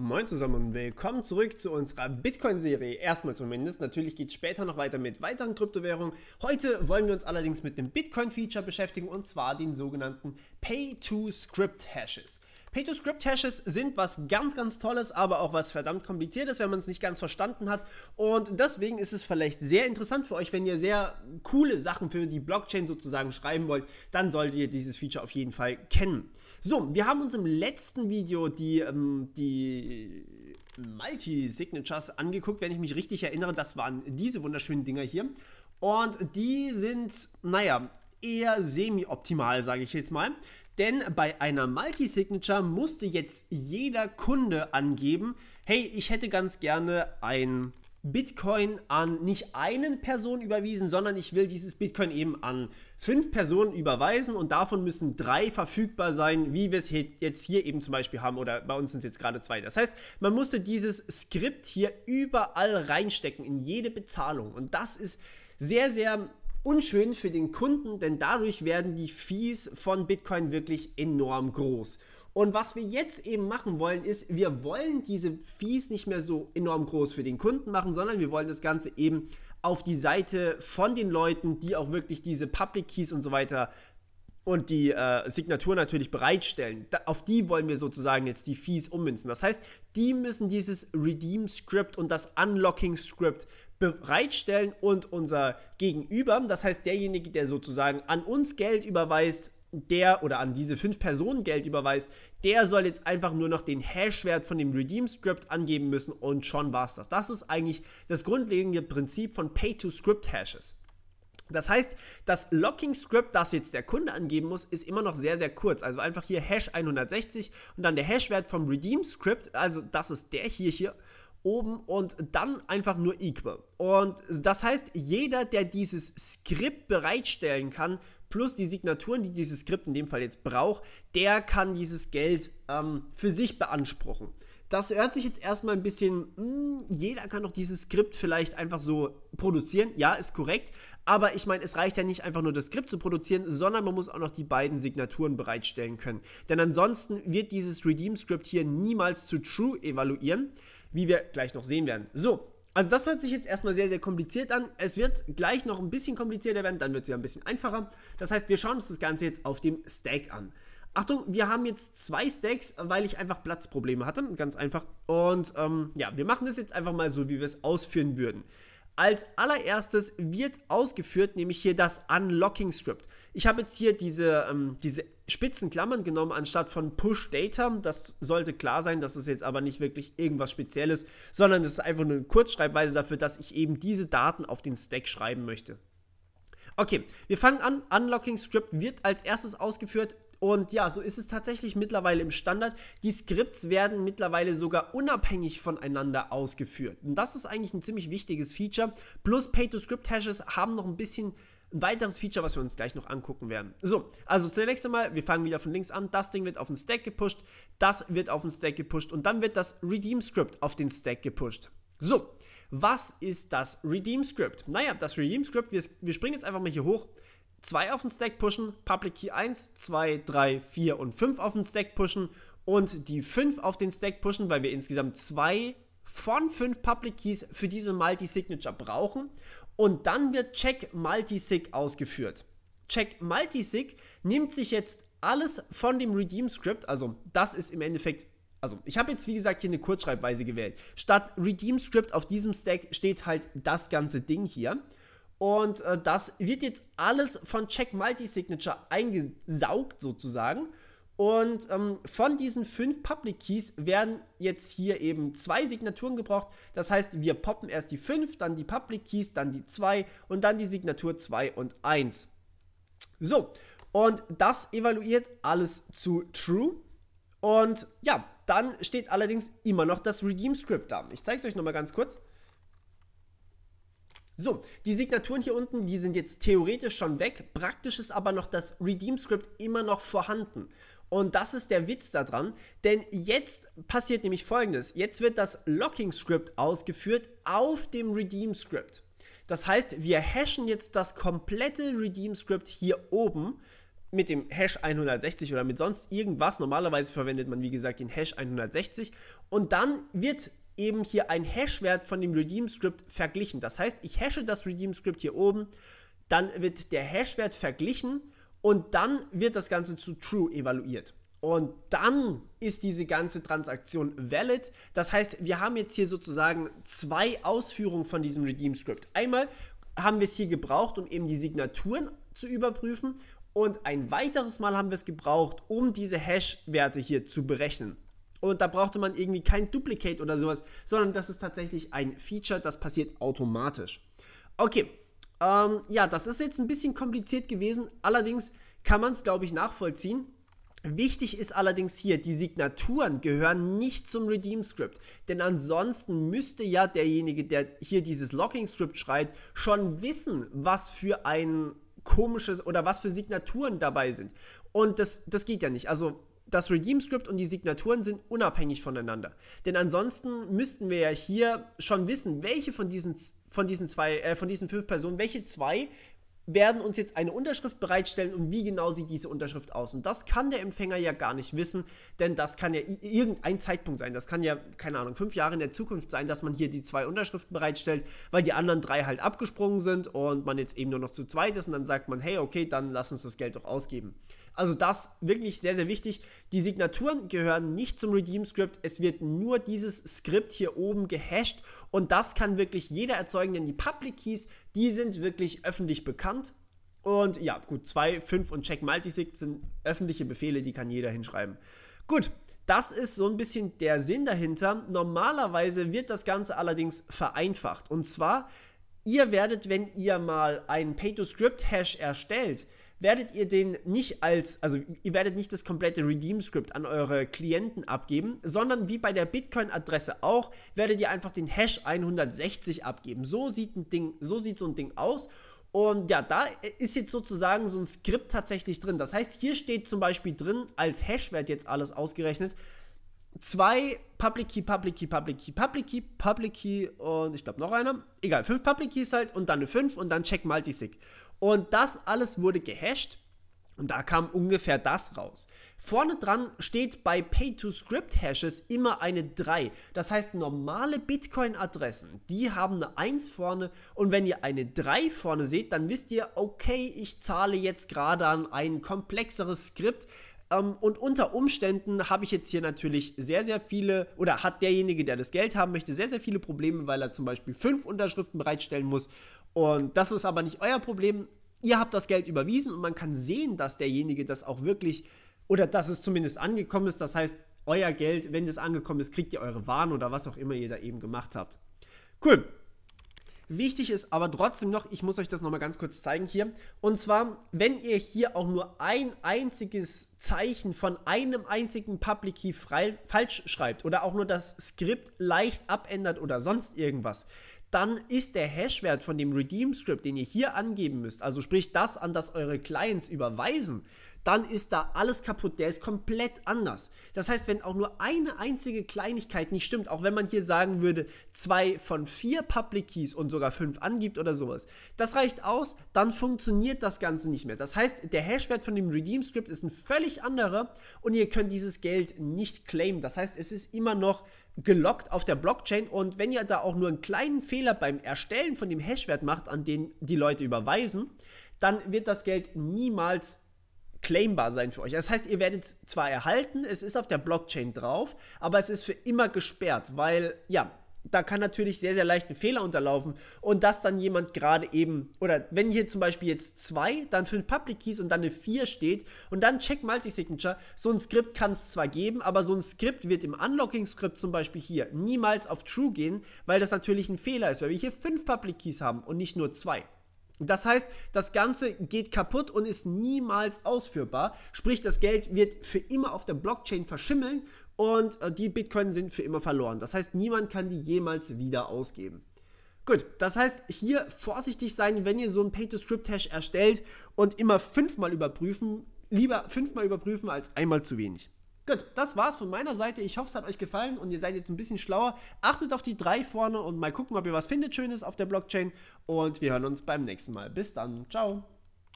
Moin zusammen und willkommen zurück zu unserer Bitcoin-Serie. Erstmal zumindest. Natürlich geht es später noch weiter mit weiteren Kryptowährungen. Heute wollen wir uns allerdings mit einem Bitcoin-Feature beschäftigen und zwar den sogenannten Pay-to-Script-Hashes. Pay-to-Script-Hashes sind was ganz, ganz Tolles, aber auch was verdammt Kompliziertes, wenn man es nicht ganz verstanden hat. Und deswegen ist es vielleicht sehr interessant für euch, wenn ihr sehr coole Sachen für die Blockchain sozusagen schreiben wollt, dann solltet ihr dieses Feature auf jeden Fall kennen. So, wir haben uns im letzten Video die, ähm, die Multi-Signatures angeguckt, wenn ich mich richtig erinnere. Das waren diese wunderschönen Dinger hier. Und die sind, naja, eher semi-optimal, sage ich jetzt mal. Denn bei einer Multi-Signature musste jetzt jeder Kunde angeben, hey, ich hätte ganz gerne ein Bitcoin an nicht einen Person überwiesen, sondern ich will dieses Bitcoin eben an fünf Personen überweisen und davon müssen drei verfügbar sein, wie wir es jetzt hier eben zum Beispiel haben oder bei uns sind es jetzt gerade zwei. Das heißt, man musste dieses Skript hier überall reinstecken, in jede Bezahlung und das ist sehr, sehr unschön für den Kunden, denn dadurch werden die Fees von Bitcoin wirklich enorm groß. Und was wir jetzt eben machen wollen, ist, wir wollen diese Fees nicht mehr so enorm groß für den Kunden machen, sondern wir wollen das Ganze eben auf die Seite von den Leuten, die auch wirklich diese Public Keys und so weiter und die äh, Signatur natürlich bereitstellen. Da, auf die wollen wir sozusagen jetzt die Fees ummünzen. Das heißt, die müssen dieses Redeem-Script und das Unlocking-Script bereitstellen und unser Gegenüber, das heißt derjenige, der sozusagen an uns Geld überweist, der oder an diese fünf Personen Geld überweist, der soll jetzt einfach nur noch den Hashwert von dem Redeem-Script angeben müssen und schon war's das. Das ist eigentlich das grundlegende Prinzip von Pay-to-Script-Hashes. Das heißt, das Locking-Script, das jetzt der Kunde angeben muss, ist immer noch sehr, sehr kurz. Also einfach hier Hash 160 und dann der Hashwert vom Redeem-Script, also das ist der hier, hier oben und dann einfach nur equal. Und das heißt, jeder, der dieses Skript bereitstellen kann, plus die Signaturen, die dieses Skript in dem Fall jetzt braucht, der kann dieses Geld ähm, für sich beanspruchen. Das hört sich jetzt erstmal ein bisschen, mh, hm, jeder kann doch dieses Skript vielleicht einfach so produzieren. Ja, ist korrekt. Aber ich meine, es reicht ja nicht einfach nur das Skript zu produzieren, sondern man muss auch noch die beiden Signaturen bereitstellen können. Denn ansonsten wird dieses Redeem-Skript hier niemals zu True evaluieren, wie wir gleich noch sehen werden. So, also das hört sich jetzt erstmal sehr, sehr kompliziert an. Es wird gleich noch ein bisschen komplizierter werden, dann wird es ja ein bisschen einfacher. Das heißt, wir schauen uns das Ganze jetzt auf dem Stack an. Achtung, wir haben jetzt zwei Stacks, weil ich einfach Platzprobleme hatte, ganz einfach. Und ähm, ja, wir machen das jetzt einfach mal so, wie wir es ausführen würden. Als allererstes wird ausgeführt, nämlich hier das Unlocking Script. Ich habe jetzt hier diese, ähm, diese spitzen Klammern genommen, anstatt von Push Data. Das sollte klar sein, das ist jetzt aber nicht wirklich irgendwas Spezielles, sondern es ist einfach nur eine Kurzschreibweise dafür, dass ich eben diese Daten auf den Stack schreiben möchte. Okay, wir fangen an. Unlocking Script wird als erstes ausgeführt und ja, so ist es tatsächlich mittlerweile im Standard. Die Skripts werden mittlerweile sogar unabhängig voneinander ausgeführt. Und das ist eigentlich ein ziemlich wichtiges Feature. Plus Pay-to-Script-Hashes haben noch ein bisschen ein weiteres Feature, was wir uns gleich noch angucken werden. So, also zunächst einmal, wir fangen wieder von links an. Das Ding wird auf den Stack gepusht, das wird auf den Stack gepusht und dann wird das Redeem-Script auf den Stack gepusht. So, was ist das Redeem-Script? Naja, das Redeem-Script, wir, wir springen jetzt einfach mal hier hoch. 2 auf den Stack pushen, Public Key 1, 2, 3, 4 und 5 auf den Stack pushen und die 5 auf den Stack pushen, weil wir insgesamt 2 von 5 Public Keys für diese Multi-Signature brauchen und dann wird Check Multisig ausgeführt. Check Multisig nimmt sich jetzt alles von dem Redeem Script, also das ist im Endeffekt also, ich habe jetzt wie gesagt hier eine Kurzschreibweise gewählt. Statt Redeem Script auf diesem Stack steht halt das ganze Ding hier. Und äh, das wird jetzt alles von Check Multi-Signature eingesaugt sozusagen. Und ähm, von diesen fünf Public Keys werden jetzt hier eben zwei Signaturen gebraucht. Das heißt, wir poppen erst die fünf, dann die Public Keys, dann die zwei und dann die Signatur 2 und 1. So, und das evaluiert alles zu True. Und ja, dann steht allerdings immer noch das Redeem Script da. Ich zeige es euch nochmal ganz kurz. So, die Signaturen hier unten, die sind jetzt theoretisch schon weg. Praktisch ist aber noch das Redeem-Script immer noch vorhanden. Und das ist der Witz daran, denn jetzt passiert nämlich folgendes. Jetzt wird das Locking-Script ausgeführt auf dem Redeem-Script. Das heißt, wir hashen jetzt das komplette Redeem-Script hier oben mit dem Hash 160 oder mit sonst irgendwas. Normalerweise verwendet man, wie gesagt, den Hash 160. Und dann wird eben hier ein wert von dem Redeem Script verglichen. Das heißt, ich hashe das Redeem Script hier oben, dann wird der Hash-Wert verglichen und dann wird das Ganze zu True evaluiert. Und dann ist diese ganze Transaktion valid. Das heißt, wir haben jetzt hier sozusagen zwei Ausführungen von diesem Redeem Script. Einmal haben wir es hier gebraucht, um eben die Signaturen zu überprüfen. Und ein weiteres Mal haben wir es gebraucht, um diese Hash-Werte hier zu berechnen. Und da brauchte man irgendwie kein Duplicate oder sowas, sondern das ist tatsächlich ein Feature, das passiert automatisch. Okay, ähm, ja, das ist jetzt ein bisschen kompliziert gewesen, allerdings kann man es, glaube ich, nachvollziehen. Wichtig ist allerdings hier, die Signaturen gehören nicht zum Redeem Script, denn ansonsten müsste ja derjenige, der hier dieses Locking Script schreibt, schon wissen, was für ein komisches oder was für Signaturen dabei sind. Und das, das geht ja nicht. Also das Redeem-Skript und die Signaturen sind unabhängig voneinander. Denn ansonsten müssten wir ja hier schon wissen, welche von diesen, von diesen, zwei, äh, von diesen fünf Personen, welche zwei werden uns jetzt eine Unterschrift bereitstellen und wie genau sieht diese Unterschrift aus. Und das kann der Empfänger ja gar nicht wissen, denn das kann ja irgendein Zeitpunkt sein. Das kann ja, keine Ahnung, fünf Jahre in der Zukunft sein, dass man hier die zwei Unterschriften bereitstellt, weil die anderen drei halt abgesprungen sind und man jetzt eben nur noch zu zweit ist und dann sagt man, hey, okay, dann lass uns das Geld doch ausgeben. Also das wirklich sehr, sehr wichtig. Die Signaturen gehören nicht zum Redeem-Script. Es wird nur dieses Skript hier oben gehasht und das kann wirklich jeder erzeugen, denn die Public Keys, die sind wirklich öffentlich bekannt. Und ja, gut, 2, 5 und Check Multisig sind öffentliche Befehle, die kann jeder hinschreiben. Gut, das ist so ein bisschen der Sinn dahinter. Normalerweise wird das Ganze allerdings vereinfacht. Und zwar, ihr werdet, wenn ihr mal einen Pay-to-Script-Hash erstellt, werdet ihr den nicht als, also ihr werdet nicht das komplette Redeem-Script an eure Klienten abgeben, sondern wie bei der Bitcoin-Adresse auch, werdet ihr einfach den Hash 160 abgeben. So sieht ein Ding, so sieht so ein Ding aus. Und ja, da ist jetzt sozusagen so ein Skript tatsächlich drin. Das heißt, hier steht zum Beispiel drin, als Hash-Wert jetzt alles ausgerechnet, zwei Public Key, Public Key, Public Key, Public Key, Public Key und ich glaube noch einer. Egal, fünf Public Keys halt und dann eine 5 und dann Check Multisig. Und das alles wurde gehasht und da kam ungefähr das raus. Vorne dran steht bei Pay-to-Script-Hashes immer eine 3. Das heißt, normale Bitcoin-Adressen, die haben eine 1 vorne. Und wenn ihr eine 3 vorne seht, dann wisst ihr, okay, ich zahle jetzt gerade an ein komplexeres Skript, ähm, und unter Umständen habe ich jetzt hier natürlich sehr, sehr viele, oder hat derjenige, der das Geld haben möchte, sehr, sehr viele Probleme, weil er zum Beispiel fünf Unterschriften bereitstellen muss. Und das ist aber nicht euer Problem. Ihr habt das Geld überwiesen und man kann sehen, dass derjenige das auch wirklich, oder dass es zumindest angekommen ist. Das heißt, euer Geld, wenn das angekommen ist, kriegt ihr eure Waren oder was auch immer ihr da eben gemacht habt. Cool. Wichtig ist aber trotzdem noch, ich muss euch das nochmal ganz kurz zeigen hier. Und zwar, wenn ihr hier auch nur ein einziges Zeichen von einem einzigen Public Key frei, falsch schreibt oder auch nur das Skript leicht abändert oder sonst irgendwas, dann ist der Hashwert von dem Redeem Script, den ihr hier angeben müsst, also sprich das, an das eure Clients überweisen, dann ist da alles kaputt. Der ist komplett anders. Das heißt, wenn auch nur eine einzige Kleinigkeit nicht stimmt, auch wenn man hier sagen würde, zwei von vier Public Keys und sogar fünf angibt oder sowas, das reicht aus, dann funktioniert das Ganze nicht mehr. Das heißt, der Hashwert von dem Redeem Script ist ein völlig anderer und ihr könnt dieses Geld nicht claimen. Das heißt, es ist immer noch gelockt auf der Blockchain und wenn ihr da auch nur einen kleinen Fehler beim Erstellen von dem Hashwert macht, an den die Leute überweisen, dann wird das Geld niemals claimbar sein für euch. Das heißt, ihr werdet es zwar erhalten, es ist auf der Blockchain drauf, aber es ist für immer gesperrt, weil ja, da kann natürlich sehr, sehr leicht ein Fehler unterlaufen und dass dann jemand gerade eben, oder wenn hier zum Beispiel jetzt zwei, dann fünf Public Keys und dann eine vier steht und dann Check Multisignature, so ein Skript kann es zwar geben, aber so ein Skript wird im Unlocking-Skript zum Beispiel hier niemals auf True gehen, weil das natürlich ein Fehler ist, weil wir hier fünf Public Keys haben und nicht nur zwei. Das heißt, das Ganze geht kaputt und ist niemals ausführbar. Sprich, das Geld wird für immer auf der Blockchain verschimmeln und äh, die Bitcoin sind für immer verloren. Das heißt, niemand kann die jemals wieder ausgeben. Gut, das heißt, hier vorsichtig sein, wenn ihr so ein Pay-to-Script-Hash erstellt und immer fünfmal überprüfen. Lieber fünfmal überprüfen als einmal zu wenig. Gut, das war's von meiner Seite. Ich hoffe, es hat euch gefallen und ihr seid jetzt ein bisschen schlauer. Achtet auf die drei vorne und mal gucken, ob ihr was findet Schönes auf der Blockchain. Und wir hören uns beim nächsten Mal. Bis dann. Ciao.